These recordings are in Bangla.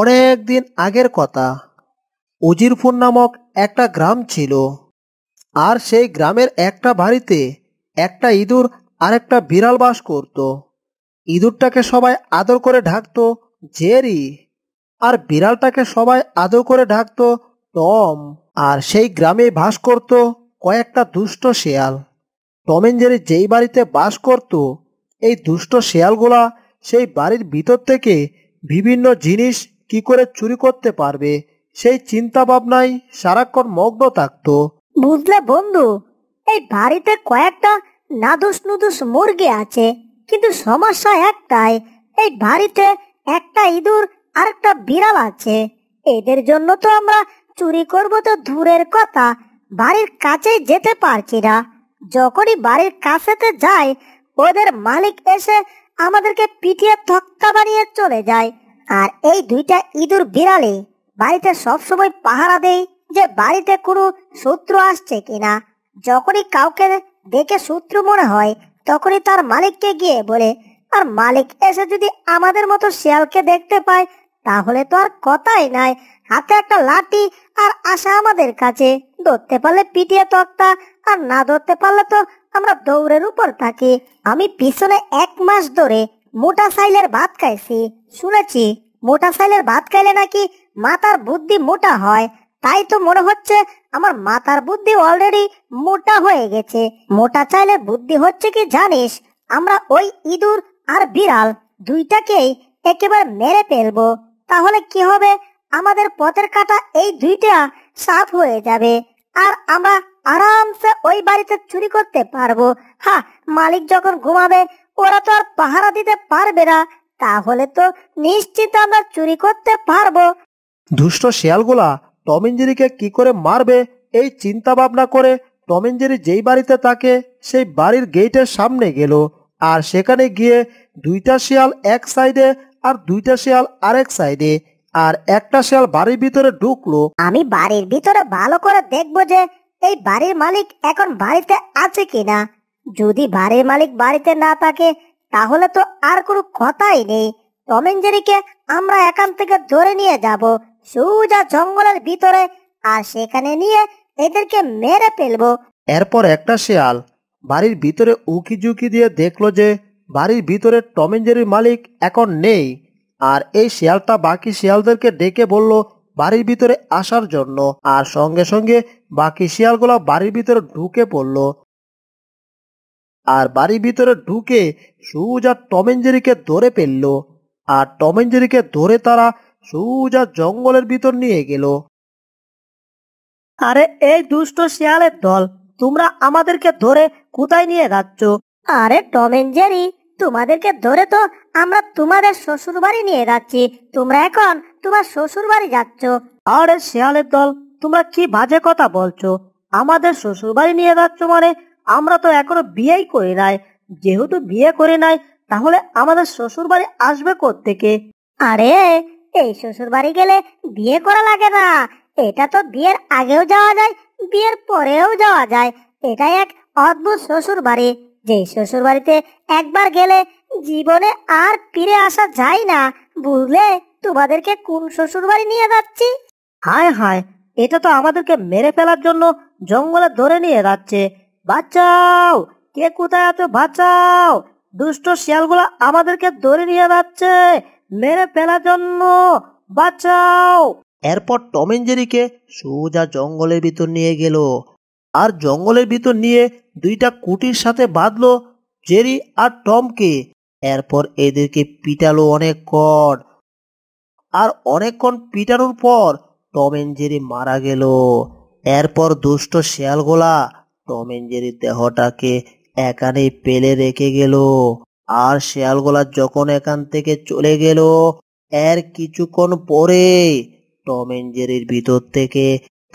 অনেক দিন আগের কথা উজিরপুর নামক একটা গ্রাম ছিল আর সেই গ্রামের একটা বাড়িতে একটা ইঁদুর আর একটা বিড়াল বাস করত ইঁদুরটাকে সবাই আদর করে ঢাকতো জেরি আর বিড়ালটাকে সবাই আদর করে ঢাকতো টম আর সেই গ্রামে বাস করত কয়েকটা দুষ্ট শেয়াল টমেন জেরি যেই বাড়িতে বাস করত এই দুষ্ট শেয়ালগুলা সেই বাড়ির ভিতর থেকে বিভিন্ন জিনিস কি করে চুরি করতে পারবে সেই চিন্তা ভাবনায় সারাক্ষণ মগ্ন থাকতো বুঝলে বন্ধু এই বাড়িতে কয়েকটা নাদুস নুদুস মুরগি আছে কিন্তু সমস্যা একটাই এই বাড়িতে একটা ইঁদুর আর একটা বিড়াল আছে এদের জন্য তো আমরা চুরি করব তো দূরের কথা বাড়ির কাছে যেতে পারছি না যখনই বাড়ির কাছেতে যায় ওদের মালিক এসে আমাদেরকে পিটিয়ে তক্তা বানিয়ে চলে যায় আর এই দুইটা ইঁদুর বিড়ালে বাড়িতে সবসময় পাহারা দেয় যে বাড়িতে কোনো শত্রু আসছে কিনা যখনই কাউকে দেখে শত্রু মনে হয় তখনই তার মালিককে গিয়ে বলে আর মালিক এসে যদি আমাদের মতো শিয়ালকে দেখতে পায় তাহলে তো আর কথাই নাই হাতে একটা লাঠি আর আশা আমাদের কাছে ধরতে পারলে পিটিয়ে তক্তা আর না ধরতে পারলে তো আমরা দৌড়ের উপর থাকি আমি পিছনে এক মাস ধরে মোটা সাইলের ভাত খাইছি শুনেছি মোটা সাইলের ভাত খাইলে নাকি মাথার বুদ্ধি মোটা হয় তাই তো মনে হচ্ছে আমার মাথার বুদ্ধি অলরেডি মোটা হয়ে গেছে মোটা চাইলে বুদ্ধি হচ্ছে কি জানিস আমরা ওই ইঁদুর আর বিড়াল দুইটাকেই একেবারে মেরে ফেলবো তাহলে কি হবে আমাদের পথের কাটা এই দুইটা সাফ হয়ে যাবে আর আমরা আরামসে ওই বাড়িতে চুরি করতে পারবো হা মালিক যখন ঘুমাবে ওরা তো আর পাহারা দিতে পারবে না তাহলে তো নিশ্চিত আমরা চুরি করতে পারবো দুষ্ট শিয়ালগুলা টমেঞ্জেরিকে কি করে মারবে এই চিন্তা ভাবনা করে টমেঞ্জেরি যেই বাড়িতে থাকে সেই বাড়ির গেটের সামনে গেল আর সেখানে গিয়ে দুইটা শিয়াল এক সাইডে আর দুইটা শিয়াল আরেক সাইডে আর একটা শিয়াল বাড়ির ভিতরে ঢুকলো আমি বাড়ির ভিতরে ভালো করে দেখবো যে এই বাড়ির মালিক এখন বাড়িতে আছে কিনা যদি বাড়ির মালিক বাড়িতে না থাকে তাহলে তো আর কোনো কথাই নেই টমেঞ্জেরিকে আমরা এখান থেকে ধরে নিয়ে যাব সোজা জঙ্গলের ভিতরে আর সেখানে নিয়ে এদেরকে মেরে ফেলবো এরপর একটা শেয়াল বাড়ির ভিতরে উকি ঝুঁকি দিয়ে দেখলো যে বাড়ির ভিতরে টমেঞ্জেরির মালিক এখন নেই আর এই শিয়ালটা বাকি শিয়ালদেরকে ডেকে বলল বাড়ির ভিতরে আসার জন্য আর সঙ্গে সঙ্গে বাকি শিয়ালগুলো বাড়ির ভিতরে ঢুকে পড়লো আর বাড়ির ভিতরে ঢুকে সুজা টমেঞ্জেরিকে ধরে ফেলল আর টমেঞ্জেরিকে ধরে তারা সুজা জঙ্গলের ভিতর নিয়ে গেল আরে এই দুষ্ট শিয়ালের দল তোমরা আমাদেরকে ধরে কোথায় নিয়ে যাচ্ছ আরে টমেঞ্জেরি তোমাদেরকে ধরে তো আমরা তোমাদের শ্বশুর বাড়ি নিয়ে যাচ্ছি তোমরা এখন তোমার শ্বশুর বাড়ি যাচ্ছ আরে শিয়ালের দল তোমরা কি বাজে কথা বলছো আমাদের শ্বশুর বাড়ি নিয়ে যাচ্ছ মানে আমরা তো এখনো বিয়েই করি নাই যেহেতু বিয়ে করে নাই তাহলে আমাদের শ্বশুর বাড়ি আসবে থেকে আরে এই শ্বশুর বাড়ি গেলে বিয়ে করা লাগে না এটা তো বিয়ের আগেও যাওয়া যায় বিয়ের পরেও যাওয়া যায় এটা এক অদ্ভুত শ্বশুর বাড়ি যে শ্বশুর বাড়িতে একবার গেলে জীবনে আর ফিরে আসা যায় না বুঝলে তোমাদেরকে কোন শ্বশুর বাড়ি নিয়ে যাচ্ছি হায় হায় এটা তো আমাদেরকে মেরে ফেলার জন্য জঙ্গলে ধরে নিয়ে যাচ্ছে বাঁচাও কে কোথায় আছো বাঁচাও দুষ্ট শিয়ালগুলো আমাদেরকে ধরে নিয়ে যাচ্ছে মেরে ফেলার জন্য বাঁচাও এরপর টম জেরিকে সোজা জঙ্গলের ভিতর নিয়ে গেল আর জঙ্গলের ভিতর নিয়ে দুইটা কুটির সাথে বাঁধলো জেরি আর টমকে এরপর এদেরকে পিটালো অনেকক্ষণ আর অনেকক্ষণ পিটানোর পর টম জেরি মারা গেল এরপর দুষ্ট শেয়ালগোলা টমেঞ্জেরি দেহটাকে এখানে পেলে রেখে গেল আর শেয়ালগোলা যখন এখান থেকে চলে গেল এর কিছুক্ষণ পরে টমেঞ্জেরির ভিতর থেকে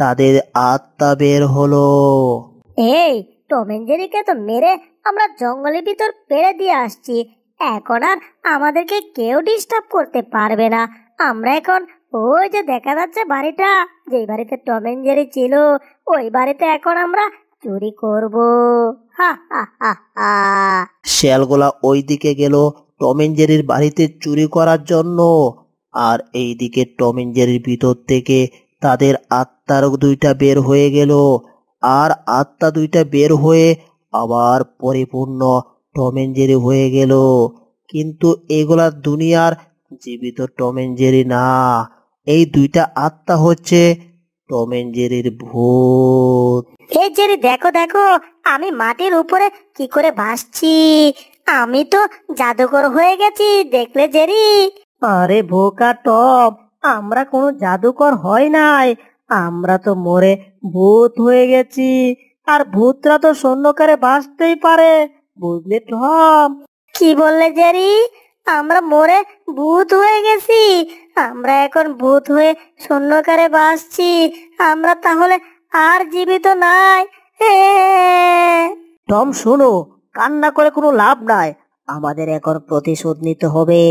তাদের আত্মা বের হলো এই টমেঞ্জেরিকে তো মেরে আমরা জঙ্গলের ভিতর পেরে দিয়ে আসছি এখন আর আমাদেরকে কেউ ডিস্টার্ব করতে পারবে না আমরা এখন ওই যে দেখা যাচ্ছে বাড়িটা যেই বাড়িতে টমেঞ্জেরি ছিল ওই বাড়িতে এখন আমরা চুরি করব শিয়ালগুলা ওই দিকে গেল টমেঞ্জেরির বাড়িতে চুরি করার জন্য আর এই দিকে টমেঞ্জেরির ভিতর থেকে তাদের আত্মার দুইটা বের হয়ে গেল আর আত্মা দুইটা বের হয়ে আবার পরিপূর্ণ টমেঞ্জেরি হয়ে গেল কিন্তু এগুলা দুনিয়ার জীবিত টমেঞ্জেরি না এই দুইটা আত্মা হচ্ছে টমেঞ্জেরির ভূত এই জেরি দেখো দেখো আমি মাটির উপরে কি করে ভাসছি আমি তো জাদুকর হয়ে গেছি দেখলে জেরি আরে বোকা টপ আমরা কোনো জাদুকর হয় নাই আমরা তো মরে ভূত হয়ে গেছি আর ভূতরা তো সৈন্যকারে বাঁচতেই পারে বুঝলে টপ কি বললে জেরি আমরা মরে ভূত হয়ে গেছি আমরা এখন ভূত হয়ে সৈন্যকারে বাঁচছি আমরা তাহলে আর জীবিত নাই টম শোনো কান্না করে কোনো লাভ নাই আমাদের এখন প্রতিশোধ নিতে হবে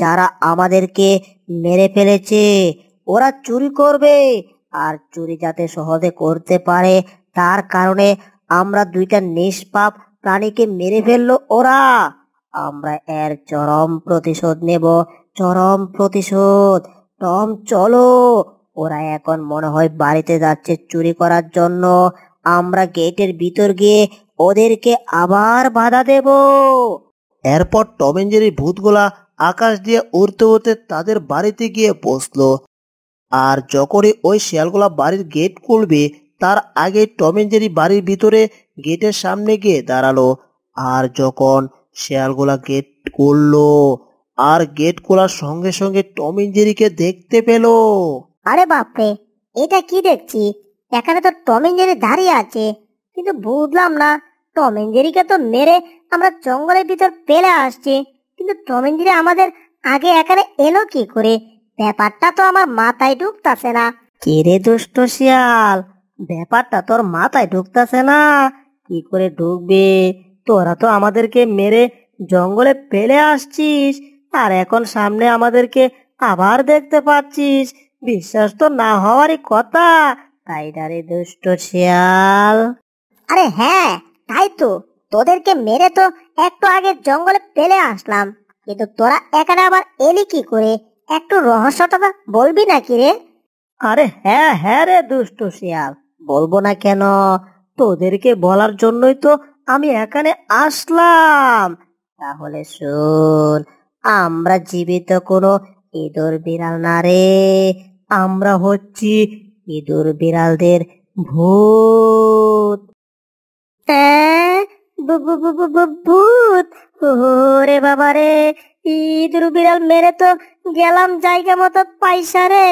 যারা আমাদেরকে মেরে ফেলেছে ওরা চুরি করবে আর চুরি যাতে সহজে করতে পারে তার কারণে আমরা দুইটা নিষ্পাপ প্রাণীকে মেরে ফেললো ওরা আমরা এর চরম প্রতিশোধ নেব চরম প্রতিশোধ টম চলো ওরা এখন মনে হয় বাড়িতে যাচ্ছে চুরি করার জন্য আমরা গেটের ভিতর গিয়ে ওদেরকে আবার বাধা দেব এরপর টমেঞ্জেরি ভূতগুলা আকাশ দিয়ে উড়তে উড়তে তাদের বাড়িতে গিয়ে বসলো আর যখনই ওই শিয়ালগুলা বাড়ির গেট খুলবে তার আগে টমেঞ্জেরি বাড়ির ভিতরে গেটের সামনে গিয়ে দাঁড়ালো আর যখন শিয়ালগুলা গেট খুললো আর গেট খোলার সঙ্গে সঙ্গে টমেঞ্জেরিকে দেখতে পেলো আরে বাপরে এটা কি দেখছি এখানে তো টম জেরি দাঁড়িয়ে আছে কিন্তু বুঝলাম না টম জেরিকে তো মেরে আমরা জঙ্গলের ভিতর পেলে আসছি কিন্তু টম জেরি আমাদের আগে এখানে এলো কি করে ব্যাপারটা তো আমার মাথায় ঢুকতাছে না কে রে দুষ্ট শিয়াল ব্যাপারটা তোর মাথায় ঢুকতাছে না কি করে ঢুকবে তোরা তো আমাদেরকে মেরে জঙ্গলে ফেলে আসছিস আর এখন সামনে আমাদেরকে আবার দেখতে পাচ্ছিস বিশ্বাস তো না হওয়ারই কথা তাই না রে দুষ্ট শিয়াল আরে হ্যাঁ তাই তো তোদেরকে মেরে তো একটু আগে জঙ্গলে পেলে আসলাম কিন্তু তোরা এখানে আবার এলি কি করে একটু রহস্যটা বলবি নাকি রে আরে হ্যাঁ হ্যাঁ রে দুষ্ট শিয়াল বলবো না কেন তোদেরকে বলার জন্যই তো আমি এখানে আসলাম তাহলে শুন আমরা জীবিত কোনো ইঁদুর বিড়াল না রে আমরা হচ্ছি ইঁদুর বিড়ালদের ভূত হ্যাঁ, ভূত রে বাবা রে ইঁদুর বিড়াল মেরে তো গেলাম জায়গা মতো পয়সা রে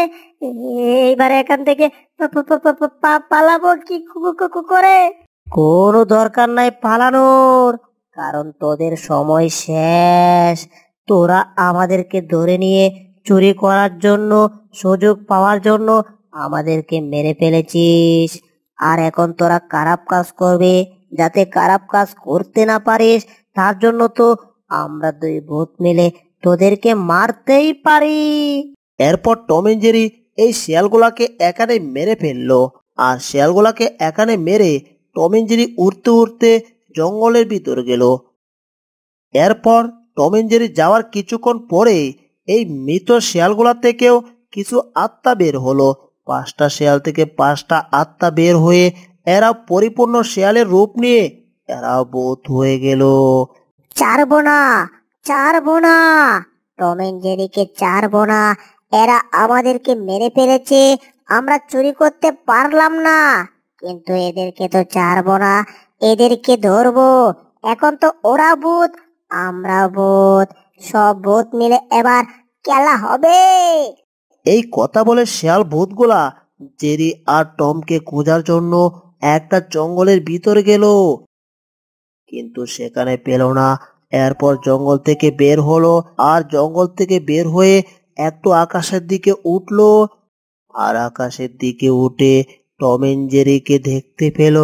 এইবার এখান থেকে পালাবো কি করে কোনো দরকার নাই পালানোর কারণ তোদের সময় শেষ তোরা আমাদেরকে ধরে নিয়ে চুরি করার জন্য সুযোগ পাওয়ার জন্য আমাদেরকে মেরে ফেলেছিস আর এখন তোরা খারাপ কাজ করবে যাতে খারাপ কাজ করতে না পারিস তার জন্য তো আমরা দুই ভূত মিলে তোদেরকে মারতেই পারি এরপর টম এন্ড জেরি এই শিয়ালগুলাকে একানে মেরে ফেললো আর শিয়ালগুলাকে একানে মেরে টম এন্ড জেরি উড়তে উড়তে জঙ্গলের ভিতর গেল এরপর টম এন্ড জেরি যাওয়ার কিছুক্ষণ পরে এই মৃত শেয়ালগুলা থেকেও কিছু আত্মা বের হলো পাঁচটা শেয়াল থেকে পাঁচটা আত্মা বের হয়ে এরা পরিপূর্ণ শেয়ালের রূপ নিয়ে এরা বোধ হয়ে গেল চারবো না চারবো না টমেন জেরিকে চারবো না এরা আমাদেরকে মেরে ফেলেছে আমরা চুরি করতে পারলাম না কিন্তু এদেরকে তো চারবো না এদেরকে ধরবো এখন তো ওরা বোধ আমরা বোধ সব ভূত মিলে এবার খেলা হবে এই কথা বলে শেয়াল ভূতগুলা জেরি আর টমকে খোঁজার জন্য একটা জঙ্গলের ভিতরে গেল কিন্তু সেখানে পেল না এরপর জঙ্গল থেকে বের হলো আর জঙ্গল থেকে বের হয়ে এত আকাশের দিকে উঠল আর আকাশের দিকে উঠে টম এন্ড জেরিকে দেখতে পেল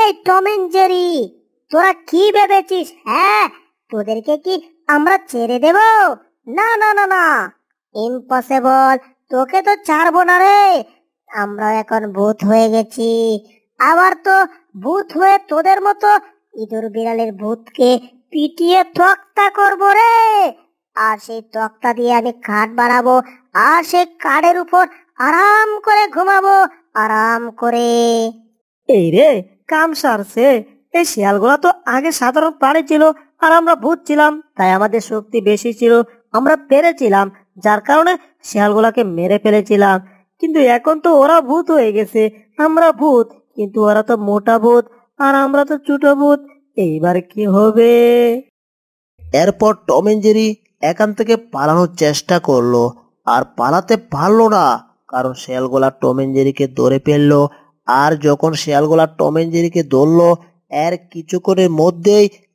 এই টম এন্ড জেরি তোরা কি ভেবেছিস হ্যাঁ তোদেরকে কি আমরা ছেড়ে দেব না না না না ইম্পসিবল তোকে তো ছাড়বো না রে আমরা এখন ভূত হয়ে গেছি আবার তো ভূত হয়ে তোদের মতো ইঁদুর বিড়ালের ভূতকে পিটিয়ে তক্তা করবো রে আর সেই তক্তা দিয়ে আমি খাট বাড়াবো আর সেই কাঠের উপর আরাম করে ঘুমাবো আরাম করে এই রে কাম সারছে এই শিয়ালগুলা তো আগে সাধারণ পাড়ে ছিল আর আমরা ভূত ছিলাম তাই আমাদের শক্তি বেশি ছিল আমরা পেরেছিলাম যার কারণে শিয়ালগুলাকে মেরে ফেলেছিলাম কিন্তু এখন তো ওরা ভূত হয়ে গেছে আমরা ভূত কিন্তু ওরা তো মোটা ভূত আর আমরা তো ছোট ভূত এইবার কি হবে এরপর টম জেরি এখান থেকে পালানোর চেষ্টা করলো আর পালাতে পারলো না কারণ শেয়ালগোলা টম জেরিকে ধরে ফেললো আর যখন শেয়ালগোলা টম জেরিকে ধরলো এর কিছুক্ষণের মধ্যেই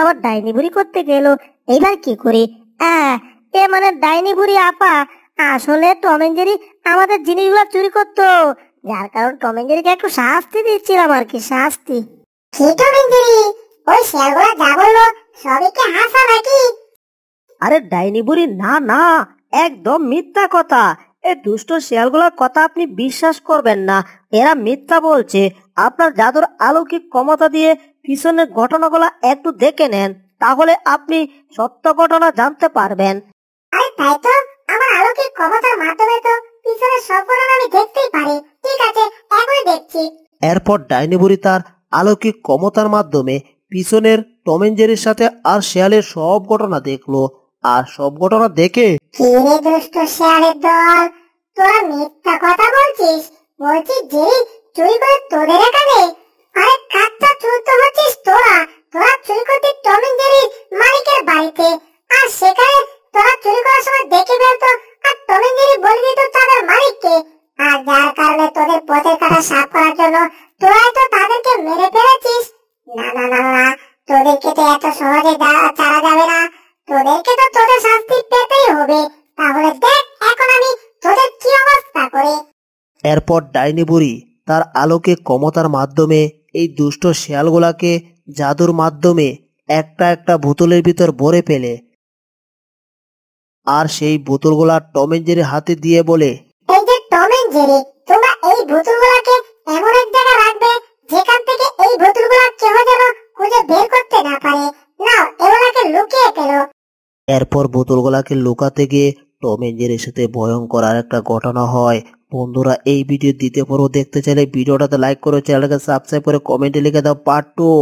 আবার ডাইনি বুড়ি করতে গেল এবার কি করি এ মানে ডাইনি বুড়ি আপা আসলে টমেঞ্জেরি আমাদের জিনিসগুলো চুরি করতো যার কারণ টমেঞ্জেরিকে একটু শাস্তি দিচ্ছিলাম আর কি শাস্তি কি টমেঞ্জেরি ওই শেয়ালগুলো যা বললো সবই হাসা নাকি আরে ডাইনি বুড়ি না না একদম মিথ্যা কথা এই দুষ্ট শেয়ালগুলোর কথা আপনি বিশ্বাস করবেন না এরা মিথ্যা বলছে আপনার জাদুর আলৌকিক ক্ষমতা দিয়ে পিছনের ঘটনাগুলো একটু দেখে নেন তাহলে আপনি সত্য ঘটনা জানতে পারবেন আরে তাই তো আমার ক্ষমতার মাধ্যমে তো পিছনের সব ঘটনা আমি দেখতেই পারি ঠিক আছে দেখছি এরপর তার ক্ষমতার মাধ্যমে পিছনের টমেঞ্জেরির সাথে আর শেয়ালের সব ঘটনা দেখলো আর সব ঘটনা দেখে দুষ্ট শিয়ালের দল তোরা মিথ্যা কথা বলছিস বলছিস যে চুরি করে তোদের এখানে আরে তো হচ্ছিস তোরা তোরা চুরি করতে জেরির মালিকের বাড়িতে আর সেখানে তোরা চুরি করার সময় দেখে আর জেরি বলে দিত তাদের মালিককে আর যার কারণে তোদের পথের কাটা সাফ করার জন্য তোরাই তো তাদেরকে মেরে ফেলেছিস না না না না তোদেরকে তো এত সহজে চারা যাবে না তোদেরকে তো তোদের শাস্তি পেতেই হবে তাহলে দেখ এখন আমি তোদের কি অবস্থা করি এরপর ডাইনি বুড়ি তার আলোকে ক্ষমতার মাধ্যমে এই দুষ্ট শেয়ালগুলাকে জাদুর মাধ্যমে একটা একটা বোতলের ভিতর ভরে ফেলে আর সেই বোতলগুলা টম হাতে দিয়ে বলে এই যে টম তোমরা এই বোতলগুলাকে এমন এক জায়গায় রাখবে যেখান থেকে এই বোতলগুলা কেউ যেন খুঁজে বের করতে না পারে এরপর বোতলগুলাকে লুকাতে গিয়ে টম এঞ্জেলের সাথে ভয়ঙ্কর আর একটা ঘটনা হয় বন্ধুরা এই ভিডিও দিতে পরও দেখতে চাইলে ভিডিওটাতে লাইক করো চ্যানেলকে সাবস্ক্রাইব করে কমেন্টে লিখে দাও পার্ট টু